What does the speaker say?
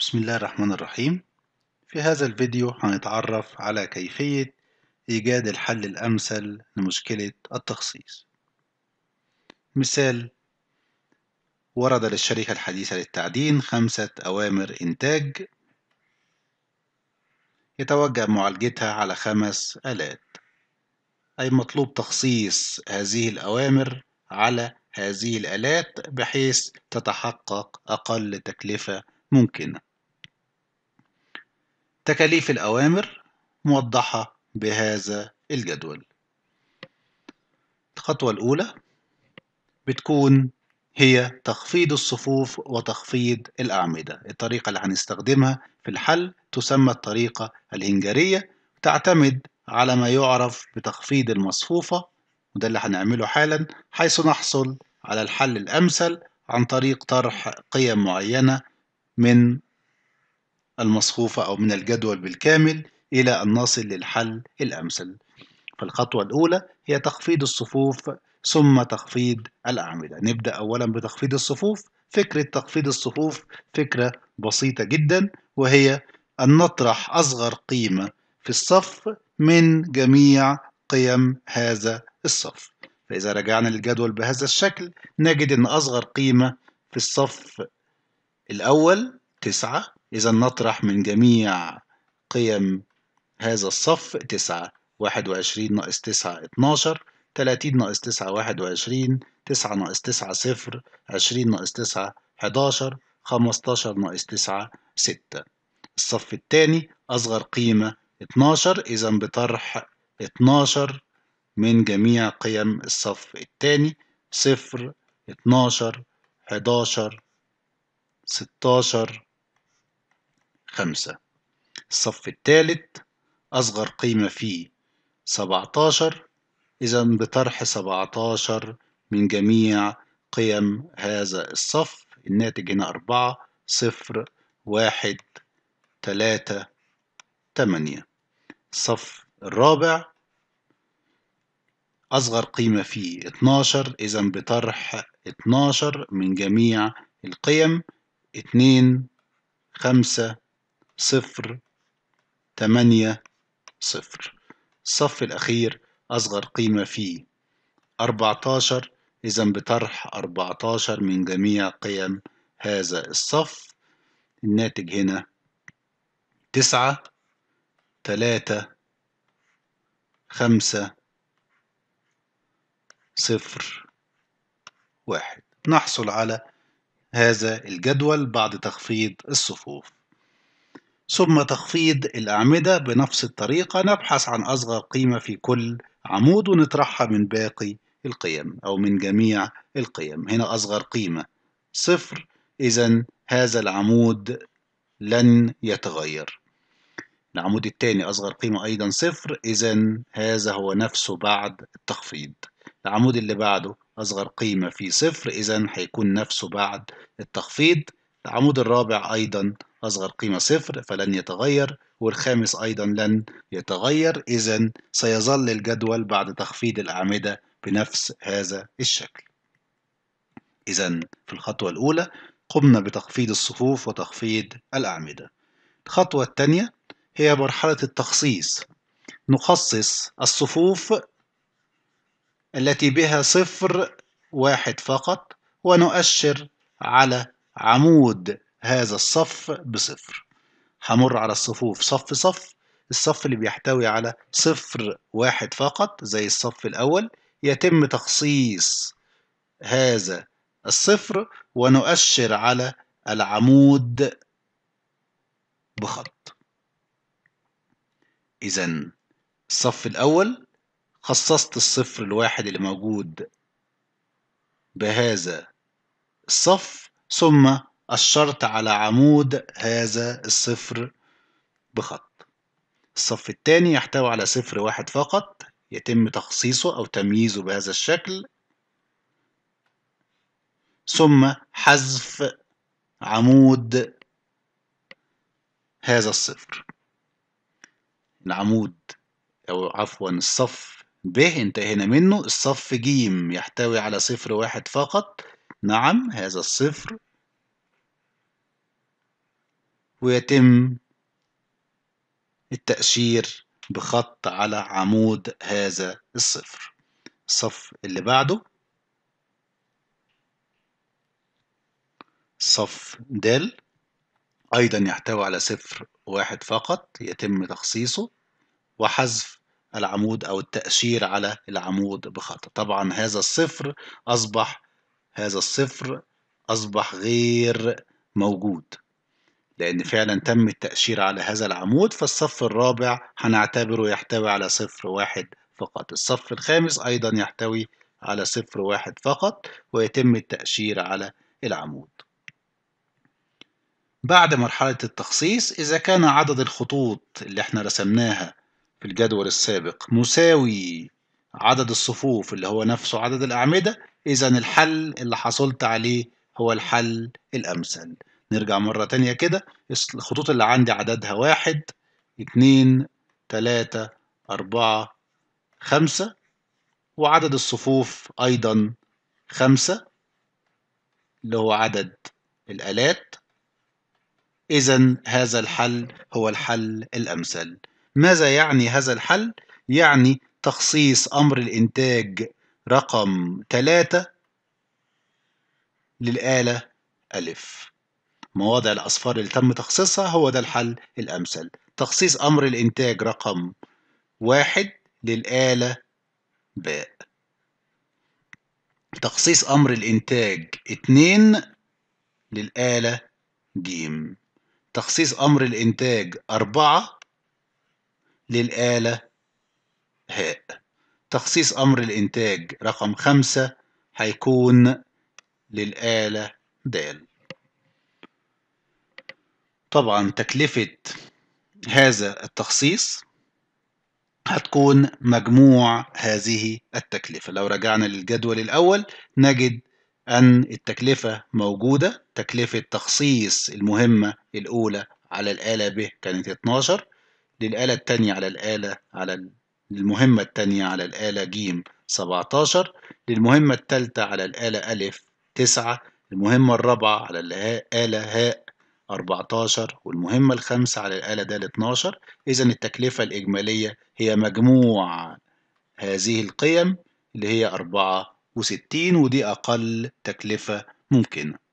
بسم الله الرحمن الرحيم في هذا الفيديو هنتعرف على كيفية إيجاد الحل الأمثل لمشكلة التخصيص مثال ورد للشركة الحديثة للتعدين خمسة أوامر إنتاج يتوجب معالجتها على خمس آلات أي مطلوب تخصيص هذه الأوامر على هذه الآلات بحيث تتحقق أقل تكلفة ممكنة تكاليف الأوامر موضحة بهذا الجدول الخطوة الأولى بتكون هي تخفيض الصفوف وتخفيض الأعمدة الطريقة اللي هنستخدمها في الحل تسمى الطريقة الهنجرية تعتمد على ما يعرف بتخفيض المصفوفة وده اللي هنعمله حالا حيث نحصل على الحل الأمثل عن طريق طرح قيم معينة من المصفوفة أو من الجدول بالكامل إلى أن نصل للحل الأمثل فالخطوة الأولى هي تخفيض الصفوف ثم تخفيض الأعمدة نبدأ أولا بتخفيض الصفوف فكرة تخفيض الصفوف فكرة بسيطة جدا وهي أن نطرح أصغر قيمة في الصف من جميع قيم هذا الصف فإذا رجعنا للجدول بهذا الشكل نجد أن أصغر قيمة في الصف الأول تسعة إذا نطرح من جميع قيم هذا الصف 9 21 ناقص 9 12 30 ناقص 9 21 9 ناقص 9 0 20 ناقص 9 11 15 ناقص 9 6 الصف الثاني أصغر قيمة 12 إذا بطرح 12 من جميع قيم الصف الثاني 0 12 11 16 خمسة الصف الثالث أصغر قيمة فيه سبعتاشر إذا بطرح سبعتاشر من جميع قيم هذا الصف الناتج هنا أربعة صفر واحد تلاتة تمانية الصف الرابع أصغر قيمة فيه اتناشر إذا بطرح اتناشر من جميع القيم اتنين خمسة صفر تمانية صفر الصف الأخير أصغر قيمة فيه أربعتاشر إذا بطرح أربعتاشر من جميع قيم هذا الصف الناتج هنا تسعة تلاتة خمسة صفر واحد نحصل على هذا الجدول بعد تخفيض الصفوف ثم تخفيض الأعمدة بنفس الطريقة نبحث عن أصغر قيمة في كل عمود ونطرحها من باقي القيم أو من جميع القيم هنا أصغر قيمة صفر إذا هذا العمود لن يتغير العمود الثاني أصغر قيمة أيضا صفر إذا هذا هو نفسه بعد التخفيض العمود اللي بعده أصغر قيمة فيه صفر إذا هيكون نفسه بعد التخفيض العمود الرابع أيضا أصغر قيمة صفر فلن يتغير والخامس أيضا لن يتغير إذا سيظل الجدول بعد تخفيض الأعمدة بنفس هذا الشكل إذا في الخطوة الأولى قمنا بتخفيض الصفوف وتخفيض الأعمدة الخطوة الثانية هي مرحلة التخصيص نخصص الصفوف التي بها صفر واحد فقط ونؤشر على عمود هذا الصف بصفر همر على الصفوف صف صف الصف اللي بيحتوي على صفر واحد فقط زي الصف الأول يتم تخصيص هذا الصفر ونؤشر على العمود بخط إذا الصف الأول خصصت الصفر الواحد اللي موجود بهذا الصف ثم أشرت على عمود هذا الصفر بخط الصف الثاني يحتوي على صفر واحد فقط يتم تخصيصه أو تمييزه بهذا الشكل ثم حذف عمود هذا الصفر العمود أو عفوا الصف ب انتهينا منه الصف ج يحتوي على صفر واحد فقط نعم هذا الصفر ويتم التأشير بخط على عمود هذا الصفر الصف اللي بعده صف د أيضا يحتوي على صفر واحد فقط يتم تخصيصه وحذف العمود أو التأشير على العمود بخط طبعا هذا الصفر أصبح هذا الصفر أصبح غير موجود لأن فعلا تم التأشير على هذا العمود فالصف الرابع هنعتبره يحتوي على صفر واحد فقط الصف الخامس أيضا يحتوي على صفر واحد فقط ويتم التأشير على العمود بعد مرحلة التخصيص إذا كان عدد الخطوط اللي احنا رسمناها في الجدول السابق مساوي عدد الصفوف اللي هو نفسه عدد الأعمدة إذا الحل اللي حصلت عليه هو الحل الأمثل نرجع مرة تانية كده الخطوط اللي عندي عددها واحد اتنين تلاتة أربعة خمسة وعدد الصفوف أيضا خمسة اللي هو عدد الآلات إذا هذا الحل هو الحل الأمثل ماذا يعني هذا الحل؟ يعني تخصيص أمر الإنتاج رقم تلاتة للآلة ألف مواضع الأصفار اللي تم تخصيصها هو ده الحل الأمثل تخصيص أمر الإنتاج رقم واحد للآلة باء تخصيص أمر الإنتاج اتنين للآلة جيم تخصيص أمر الإنتاج أربعة للآلة هاء تخصيص أمر الإنتاج رقم خمسة هيكون للآلة د طبعًا تكلفة هذا التخصيص هتكون مجموع هذه التكلفة لو رجعنا للجدول الأول نجد أن التكلفة موجودة تكلفة تخصيص المهمة الأولى على الآلة ب كانت 12 للآلة التانية على الآلة على المهمة التانية على الآلة ج 17 للمهمة التالتة على الآلة أ 9 المهمة الرابعة على الآلة هاء 14 والمهمة الخامسة على الآلة ده 12 إذا التكلفة الإجمالية هي مجموع هذه القيم اللي هي 64 ودي أقل تكلفة ممكنة